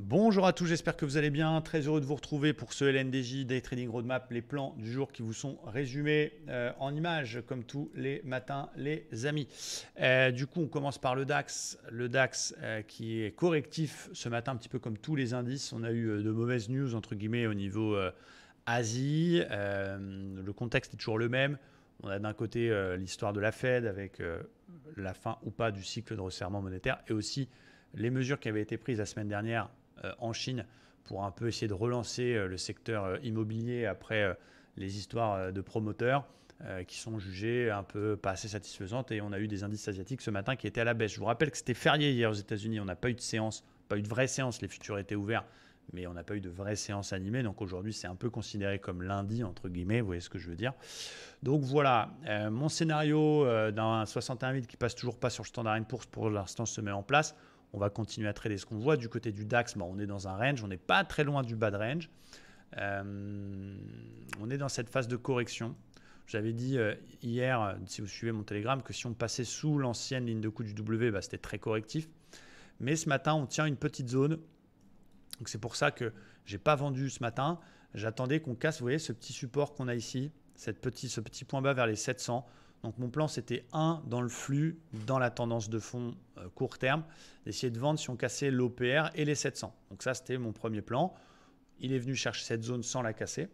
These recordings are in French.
Bonjour à tous, j'espère que vous allez bien. Très heureux de vous retrouver pour ce LNDJ Day Trading Roadmap, les plans du jour qui vous sont résumés euh, en images comme tous les matins, les amis. Euh, du coup, on commence par le DAX. Le DAX euh, qui est correctif ce matin, un petit peu comme tous les indices. On a eu de mauvaises news, entre guillemets, au niveau Asie. le contexte est toujours le même. On a d'un côté l'histoire de la Fed avec la fin ou pas du cycle de resserrement monétaire et aussi les mesures qui avaient été prises la semaine dernière euh, en Chine pour un peu essayer de relancer euh, le secteur euh, immobilier après les histoires de promoteurs qui sont jugées un peu pas assez satisfaisantes. Et on a eu des indices asiatiques ce matin qui étaient à la baisse. Je vous rappelle que c'était férié hier aux États-Unis. On n'a pas eu de séance, pas eu de vraie séance. Les futurs étaient ouverts, mais on n'a pas eu de vraie séance animée. Donc aujourd'hui, c'est un peu considéré comme lundi, entre guillemets. Vous voyez ce que je veux dire. Donc voilà, mon scénario d'un 61 000 qui passe toujours pas sur le Standard Poor's pour l'instant se met en place. On va continuer à trader ce qu'on voit. Du côté du DAX, bah, on est dans un range, on n'est pas très loin du bas de range. Euh, on est dans cette phase de correction. J'avais dit euh, hier, si vous suivez mon Telegram, que si on passait sous l'ancienne ligne de coup du W, bah, c'était très correctif. Mais ce matin, on tient une petite zone. Donc c'est pour ça que je n'ai pas vendu ce matin. J'attendais qu'on casse, voyez, ce petit support qu'on a ici, cette petit, ce petit point bas vers les 700. Donc mon plan, c'était 1 dans le flux, dans la tendance de fond euh, court terme, d'essayer de vendre si on cassait l'OPR et les 700. Donc ça, c'était mon premier plan. Il est venu chercher cette zone sans la casser.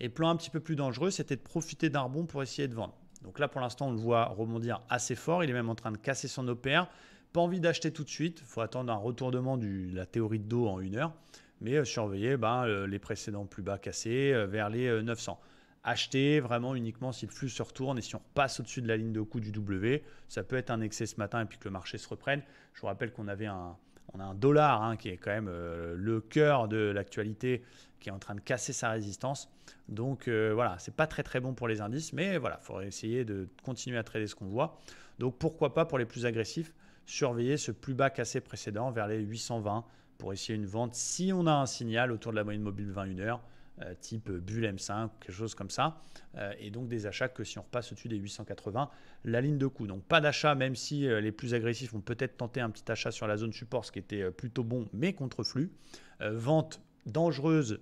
Et plan un petit peu plus dangereux, c'était de profiter d'un rebond pour essayer de vendre. Donc là, pour l'instant, on le voit rebondir assez fort. Il est même en train de casser son OPR. Pas envie d'acheter tout de suite. Il faut attendre un retournement de la théorie de dos en une heure. Mais euh, surveiller ben, euh, les précédents plus bas cassés vers les 900. Acheter vraiment uniquement si le flux se retourne et si on passe au-dessus de la ligne de coût du W. Ça peut être un excès ce matin et puis que le marché se reprenne. Je vous rappelle qu'on avait un, on a un dollar hein, qui est quand même euh, le cœur de l'actualité qui est en train de casser sa résistance. Donc euh, voilà, c'est pas très très bon pour les indices, mais voilà, il faudrait essayer de continuer à trader ce qu'on voit. Donc pourquoi pas pour les plus agressifs, surveiller ce plus bas cassé précédent vers les 820 pour essayer une vente si on a un signal autour de la moyenne mobile 21 heures. Euh, type Bull M5, quelque chose comme ça, euh, et donc des achats que si on repasse au-dessus des 880, la ligne de coût. Donc pas d'achat, même si euh, les plus agressifs ont peut-être tenter un petit achat sur la zone support, ce qui était plutôt bon, mais contre flux. vente dangereuse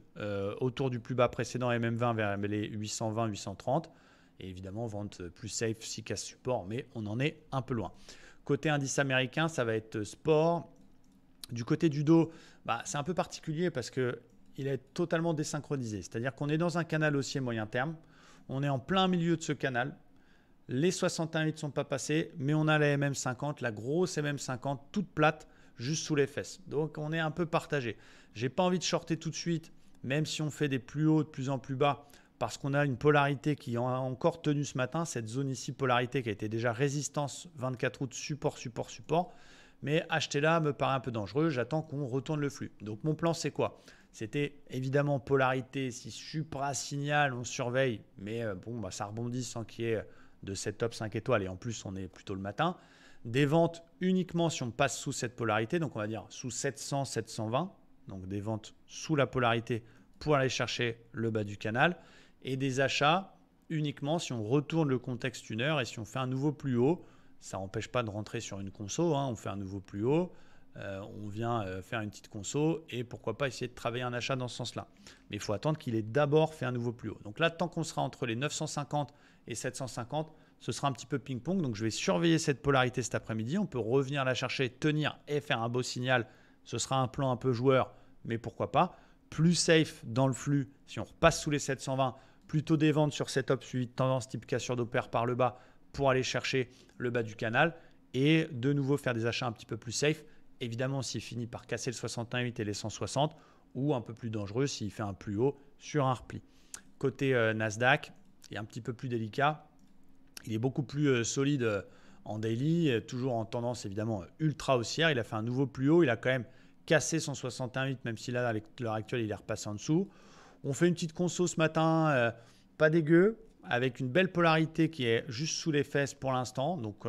autour du plus bas précédent MM20 vers les 820-830, et évidemment vente plus safe si casse support, mais on en est un peu loin. Côté indice américain, ça va être sport. Du côté du dos, bah, c'est un peu particulier parce que il est totalement désynchronisé. C'est-à-dire qu'on est dans un canal haussier moyen terme, on est en plein milieu de ce canal, les litres ne sont pas passés, mais on a la MM50, la grosse MM50, toute plate, juste sous les fesses. Donc on est un peu partagé. J'ai pas envie de shorter tout de suite, même si on fait des plus hauts de plus en plus bas, parce qu'on a une polarité qui a encore tenu ce matin, cette zone ici, polarité qui a été déjà résistance 24 août, support, support, support. Mais acheter là me paraît un peu dangereux, j'attends qu'on retourne le flux. Donc mon plan c'est quoi c'était évidemment polarité. Si supra-signal, on surveille, mais euh, bon, bah, ça rebondit sans qu'il y ait de cette top 5 étoiles. Et en plus, on est plutôt le matin. Des ventes uniquement si on passe sous cette polarité, donc on va dire sous 700, 720. Donc des ventes sous la polarité pour aller chercher le bas du canal. Et des achats uniquement si on retourne le contexte une heure et si on fait un nouveau plus haut. Ça n'empêche pas de rentrer sur une conso, hein. on fait un nouveau plus haut. Euh, on vient euh, faire une petite conso et pourquoi pas essayer de travailler un achat dans ce sens-là. Mais il faut attendre qu'il ait d'abord fait un nouveau plus haut. Donc là, tant qu'on sera entre les 950 et 750, ce sera un petit peu ping-pong. Donc je vais surveiller cette polarité cet après-midi. On peut revenir la chercher, tenir et faire un beau signal. Ce sera un plan un peu joueur, mais pourquoi pas. Plus safe dans le flux, si on repasse sous les 720, plutôt des ventes sur setup suivi de tendance type cassure d'opère par le bas pour aller chercher le bas du canal et de nouveau faire des achats un petit peu plus safe Évidemment, s'il finit par casser le 61,8 et les 160, ou un peu plus dangereux s'il fait un plus haut sur un repli. Côté euh, Nasdaq, il est un petit peu plus délicat. Il est beaucoup plus euh, solide euh, en daily, toujours en tendance évidemment ultra haussière. Il a fait un nouveau plus haut. Il a quand même cassé son 61,8, même si là, avec l'heure actuelle, il est repassé en dessous. On fait une petite conso ce matin, pas dégueu, avec une belle polarité qui est juste sous les fesses pour l'instant. Donc.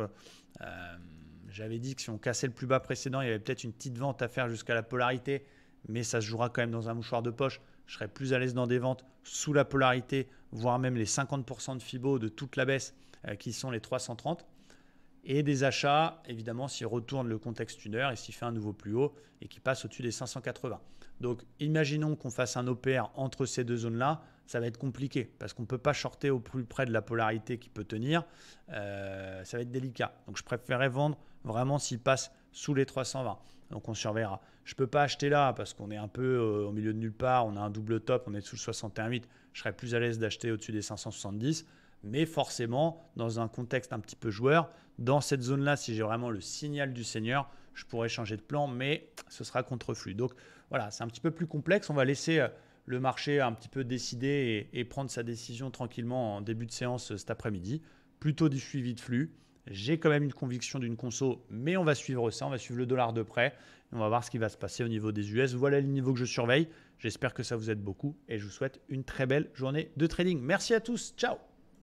J'avais dit que si on cassait le plus bas précédent, il y avait peut-être une petite vente à faire jusqu'à la polarité, mais ça se jouera quand même dans un mouchoir de poche. Je serais plus à l'aise dans des ventes sous la polarité, voire même les 50% de FIBO de toute la baisse euh, qui sont les 330. Et des achats, évidemment, s'il retourne le contexte une heure et s'il fait un nouveau plus haut et qui passe au-dessus des 580. Donc imaginons qu'on fasse un OPR entre ces deux zones-là, ça va être compliqué parce qu'on ne peut pas shorter au plus près de la polarité qui peut tenir. Euh, ça va être délicat. Donc je préférais vendre vraiment s'il passe sous les 320. Donc on surveillera. Je ne peux pas acheter là parce qu'on est un peu euh, au milieu de nulle part, on a un double top, on est sous le 61,8. Je serais plus à l'aise d'acheter au-dessus des 570. Mais forcément, dans un contexte un petit peu joueur, dans cette zone-là, si j'ai vraiment le signal du seigneur, je pourrais changer de plan, mais ce sera contre-flux. Donc voilà, c'est un petit peu plus complexe. On va laisser euh, le marché un petit peu décider et prendre sa décision tranquillement en début de séance euh, cet après-midi. Plutôt du suivi de flux j'ai quand même une conviction d'une conso, mais on va suivre ça, on va suivre le dollar de près, on va voir ce qui va se passer au niveau des US. Voilà le niveau que je surveille. J'espère que ça vous aide beaucoup et je vous souhaite une très belle journée de trading. Merci à tous, ciao